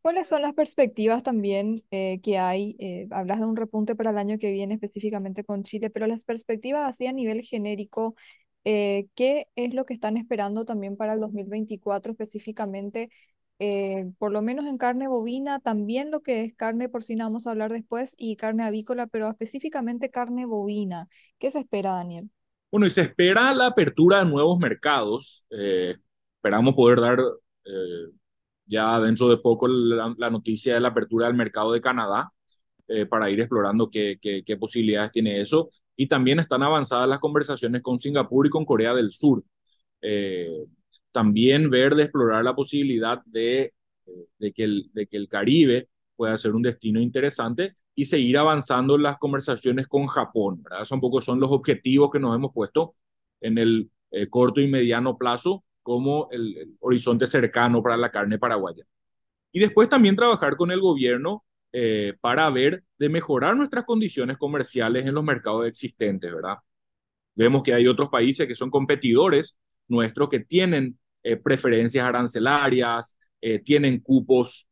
¿Cuáles son las perspectivas también eh, que hay? Eh, hablas de un repunte para el año que viene específicamente con Chile, pero las perspectivas así a nivel genérico, eh, ¿qué es lo que están esperando también para el 2024 específicamente? por lo menos en carne bovina, también lo que es carne porcina vamos a hablar después y carne avícola, pero específicamente carne bovina. ¿Qué se espera, Daniel? Bueno, y se espera la apertura de nuevos mercados. esperamos poder dar ya dentro de poco la, noticia de la apertura del mercado de Canadá eh, para ir explorando qué, qué, posibilidades tiene eso. Y también están avanzadas las conversaciones con Singapur y con Corea del Sur. Eh, también ver de explorar la posibilidad de, eh, de, que el, de que el Caribe pueda ser un destino interesante y seguir avanzando las conversaciones con Japón. ¿verdad? Son un poco son los objetivos que nos hemos puesto en el corto y mediano plazo como el, horizonte cercano para la carne paraguaya. Y después también trabajar con el gobierno eh, para ver de mejorar nuestras condiciones comerciales en los mercados existentes, ¿verdad? Vemos que hay otros países que son competidores nuestros que tienen eh, preferencias arancelarias, eh, tienen cupos,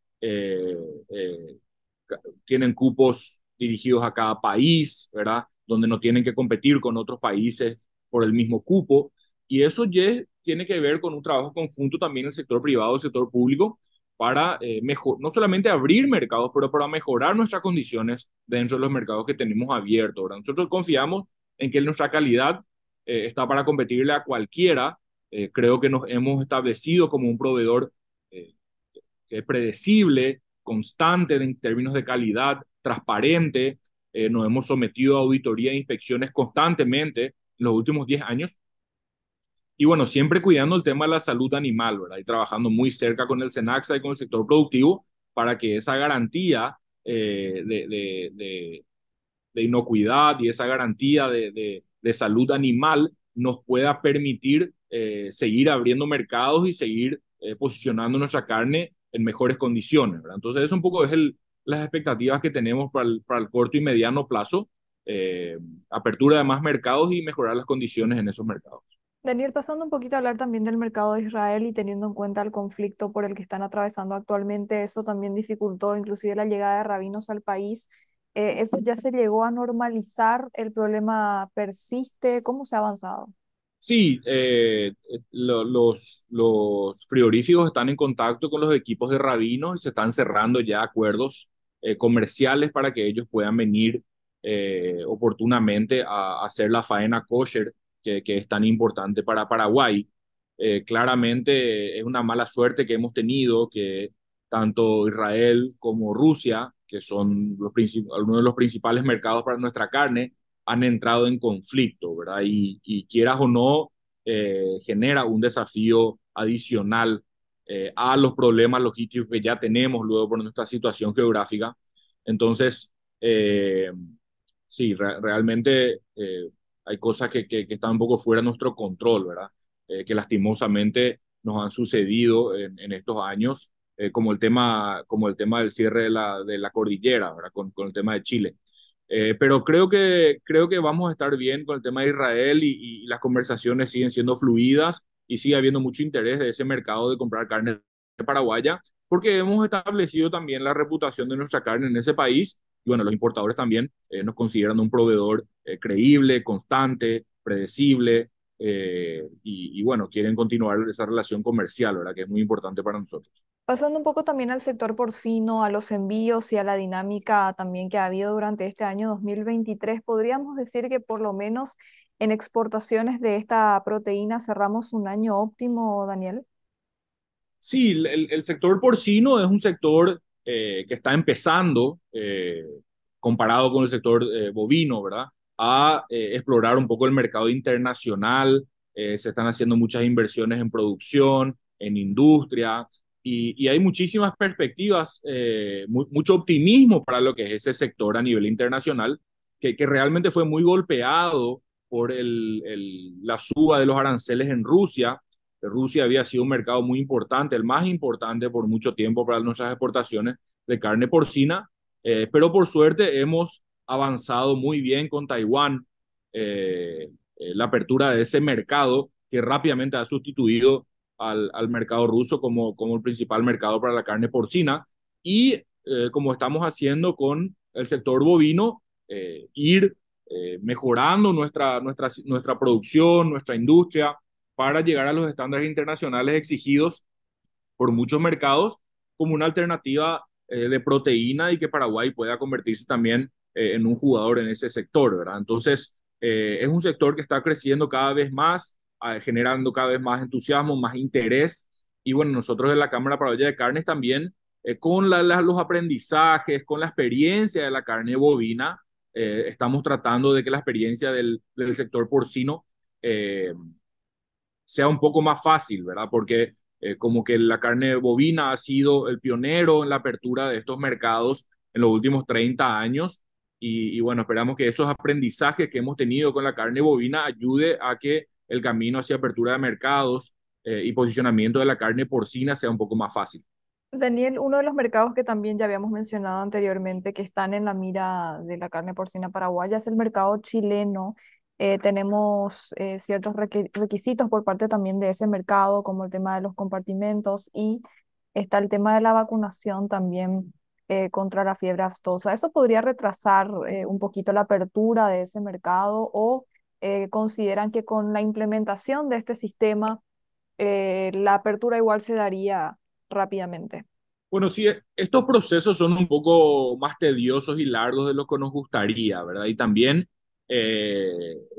tienen cupos dirigidos a cada país, ¿verdad? Donde no tienen que competir con otros países por el mismo cupo. Y eso ya tiene que ver con un trabajo conjunto también en el sector privado, el sector público, para eh, mejor, no solamente abrir mercados, pero para mejorar nuestras condiciones dentro de los mercados que tenemos abiertos. Nosotros confiamos en que nuestra calidad eh, está para competirle a cualquiera. Eh, creo que nos hemos establecido como un proveedor eh, que es predecible, constante en términos de calidad, transparente. nos hemos sometido a auditoría e inspecciones constantemente en los últimos 10 años y bueno, siempre cuidando el tema de la salud animal, ¿verdad? Y trabajando muy cerca con el SENAXA y con el sector productivo para que esa garantía eh, de, de, de, inocuidad y esa garantía de, salud animal nos pueda permitir eh, seguir abriendo mercados y seguir eh, posicionando nuestra carne en mejores condiciones, ¿verdad? Entonces, eso un poco es el, las expectativas que tenemos para para el corto y mediano plazo, apertura de más mercados y mejorar las condiciones en esos mercados. Daniel, pasando un poquito a hablar también del mercado de Israel y teniendo en cuenta el conflicto por el que están atravesando actualmente, eso también dificultó inclusive la llegada de rabinos al país. Eh, ¿Eso ya se llegó a normalizar? ¿El problema persiste? ¿Cómo se ha avanzado? Sí, eh, eh, los, los frigoríficos están en contacto con los equipos de rabinos y se están cerrando ya acuerdos comerciales para que ellos puedan venir oportunamente a hacer la faena kosher que, es tan importante para Paraguay. Eh, claramente es una mala suerte que hemos tenido que tanto Israel como Rusia, que son los uno de los principales mercados para nuestra carne, han entrado en conflicto, ¿verdad? Y, y quieras o no, eh, genera un desafío adicional eh, a los problemas logísticos que ya tenemos luego por nuestra situación geográfica. Entonces, sí, realmente hay cosas que, que, están un poco fuera de nuestro control, ¿verdad? Eh, que lastimosamente nos han sucedido en, estos años, eh, como, el tema, como el tema del cierre de la, de la cordillera, ¿verdad? Con, el tema de Chile. Eh, pero creo que, creo que vamos a estar bien con el tema de Israel y, las conversaciones siguen siendo fluidas y sigue habiendo mucho interés de ese mercado de comprar carne de paraguaya, porque hemos establecido también la reputación de nuestra carne en ese país y bueno, los importadores también eh, nos consideran un proveedor eh, creíble, constante, predecible, eh, y, bueno, quieren continuar esa relación comercial, ¿verdad? Que es muy importante para nosotros. Pasando un poco también al sector porcino, a los envíos y a la dinámica también que ha habido durante este año 2023, podríamos decir que por lo menos en exportaciones de esta proteína cerramos un año óptimo, Daniel. Sí, el, el sector porcino es un sector eh, que está empezando, eh, comparado con el sector eh, bovino, ¿verdad? A explorar un poco el mercado internacional, se están haciendo muchas inversiones en producción, en industria, y, hay muchísimas perspectivas, mucho optimismo para lo que es ese sector a nivel internacional, que, realmente fue muy golpeado por el, la suba de los aranceles en Rusia Rusia había sido un mercado muy importante, el más importante por mucho tiempo para nuestras exportaciones de carne porcina, eh, pero por suerte hemos avanzado muy bien con Taiwán, eh, eh, la apertura de ese mercado que rápidamente ha sustituido al, mercado ruso como, el principal mercado para la carne porcina y como estamos haciendo con el sector bovino, ir mejorando nuestra producción, nuestra industria, para llegar a los estándares internacionales exigidos por muchos mercados como una alternativa eh, de proteína y que Paraguay pueda convertirse también eh, en un jugador en ese sector, ¿verdad? Entonces, eh, es un sector que está creciendo cada vez más, ah, generando cada vez más entusiasmo, más interés. Y bueno, nosotros en la Cámara Paraguaya de Carnes también, con los aprendizajes, con la experiencia de la carne bovina, estamos tratando de que la experiencia del sector porcino sea un poco más fácil, ¿verdad? Porque eh, como que la carne bovina ha sido el pionero en la apertura de estos mercados en los últimos 30 años. Y, bueno, esperamos que esos aprendizajes que hemos tenido con la carne bovina ayude a que el camino hacia apertura de mercados eh, y posicionamiento de la carne porcina sea un poco más fácil. Daniel, uno de los mercados que también ya habíamos mencionado anteriormente que están en la mira de la carne porcina paraguaya es el mercado chileno eh, tenemos eh, ciertos requisitos por parte también de ese mercado, como el tema de los compartimentos y está el tema de la vacunación también eh, contra la fiebre aftosa. Eso podría retrasar un poquito la apertura de ese mercado o consideran que con la implementación de este sistema la apertura igual se daría rápidamente. Bueno, sí, estos procesos son un poco más tediosos y largos de lo que nos gustaría, ¿verdad? Y también eh,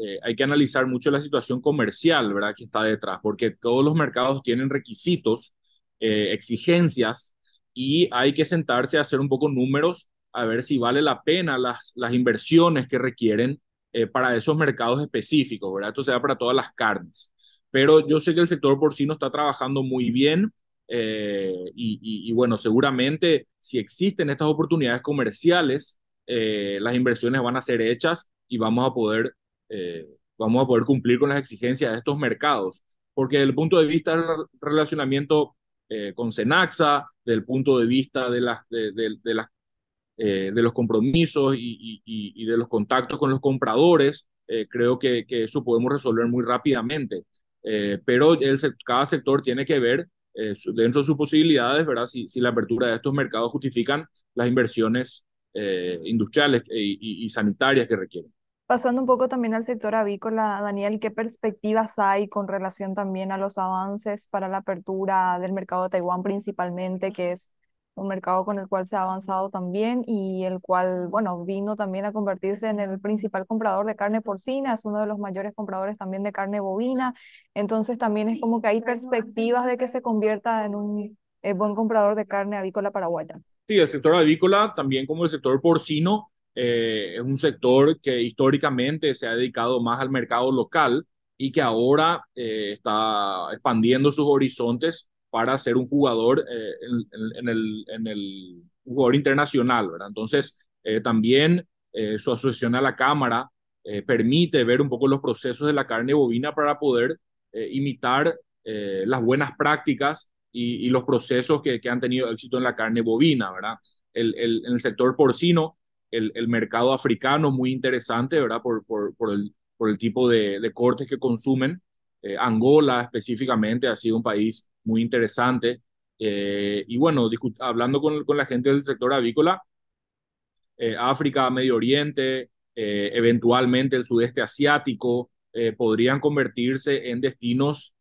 eh, hay que analizar mucho la situación comercial, ¿verdad? Que está detrás, porque todos los mercados tienen requisitos, eh, exigencias, y hay que sentarse a hacer un poco números, a ver si vale la pena las, las inversiones que requieren para esos mercados específicos, ¿verdad? Esto se da para todas las carnes. Pero yo sé que el sector porcino está trabajando muy bien. Y, bueno, seguramente si existen estas oportunidades comerciales, las inversiones van a ser hechas y vamos a poder, eh, vamos a poder cumplir con las exigencias de estos mercados. Porque desde el punto de vista del relacionamiento eh, con Senaxa, desde el punto de vista de, las, de, las, eh, de los compromisos y, de los contactos con los compradores, creo que, eso podemos resolver muy rápidamente. pero cada sector tiene que ver dentro de sus posibilidades, ¿verdad? Si, si la apertura de estos mercados justifican las inversiones industriales y sanitarias que requieren. Pasando un poco también al sector avícola, Daniel, ¿qué perspectivas hay con relación también a los avances para la apertura del mercado de Taiwán principalmente, que es un mercado con el cual se ha avanzado también y el cual, bueno, vino también a convertirse en el principal comprador de carne porcina, es uno de los mayores compradores también de carne bovina, entonces también es como que hay perspectivas de que se convierta en un eh, buen comprador de carne avícola paraguaya. Sí, el sector avícola, también como el sector porcino, eh, es un sector que históricamente se ha dedicado más al mercado local y que ahora eh, está expandiendo sus horizontes para ser un jugador eh, en, el, en el jugador internacional, ¿verdad? Entonces, también su asociación a la Cámara permite ver un poco los procesos de la carne bovina para poder imitar las buenas prácticas y, los procesos que, que, han tenido éxito en la carne bovina, ¿verdad? El, en el sector porcino, el, el mercado africano, muy interesante, ¿verdad? Por, por, por, el, por el, tipo de, cortes que consumen. Eh, Angola específicamente ha sido un país muy interesante. Eh, y bueno, hablando con, con, la gente del sector avícola, eh, África, Medio Oriente, eventualmente el sudeste asiático, podrían convertirse en destinos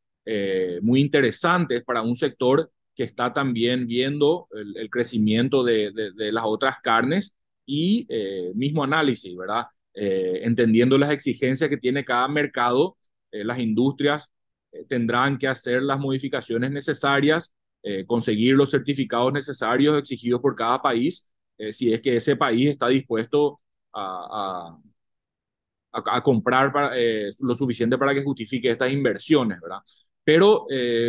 muy interesantes para un sector que está también viendo el, crecimiento de, de, de, las otras carnes y eh, mismo análisis, ¿verdad? Eh, entendiendo las exigencias que tiene cada mercado, eh, las industrias tendrán que hacer las modificaciones necesarias, conseguir los certificados necesarios exigidos por cada país, si es que ese país está dispuesto a, a, comprar lo suficiente para que justifique estas inversiones, ¿verdad? Pero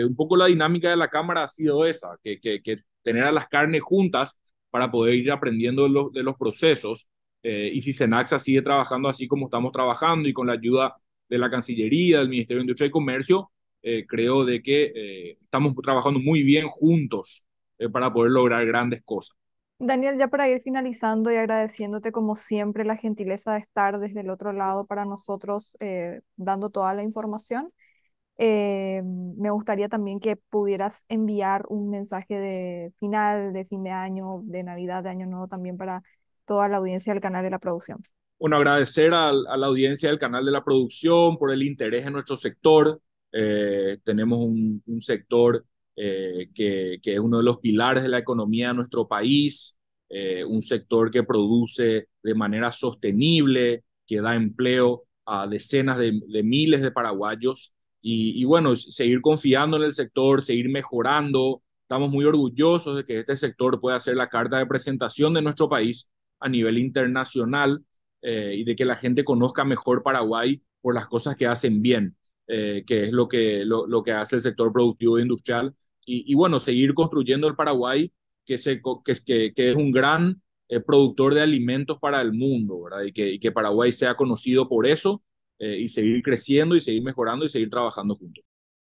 un poco la dinámica de la Cámara ha sido esa, que, que, que tener a las carnes juntas para poder ir aprendiendo de los, de los procesos. Eh, y si Senaxa sigue trabajando así como estamos trabajando y con la ayuda de la Cancillería, del Ministerio de Industria y Comercio, eh, creo de que eh, estamos trabajando muy bien juntos para poder lograr grandes cosas. Daniel, ya para ir finalizando y agradeciéndote como siempre la gentileza de estar desde el otro lado para nosotros dando toda la información. Eh, me gustaría también que pudieras enviar un mensaje de final, de fin de año, de Navidad, de Año Nuevo también para toda la audiencia del canal de la producción. Bueno, agradecer a, la audiencia del canal de la producción por el interés en nuestro sector. Eh, tenemos un, sector eh, que, es uno de los pilares de la economía de nuestro país, un sector que produce de manera sostenible, que da empleo a decenas de miles de paraguayos y, bueno, seguir confiando en el sector, seguir mejorando. Estamos muy orgullosos de que este sector pueda ser la carta de presentación de nuestro país a nivel internacional eh, y de que la gente conozca mejor Paraguay por las cosas que hacen bien, eh, que es lo que, lo, que hace el sector productivo e industrial. Y, y bueno, seguir construyendo el Paraguay, que, se, que, que es un gran eh, productor de alimentos para el mundo, ¿verdad? Y que, y que Paraguay sea conocido por eso eh, y seguir creciendo y seguir mejorando y seguir trabajando juntos.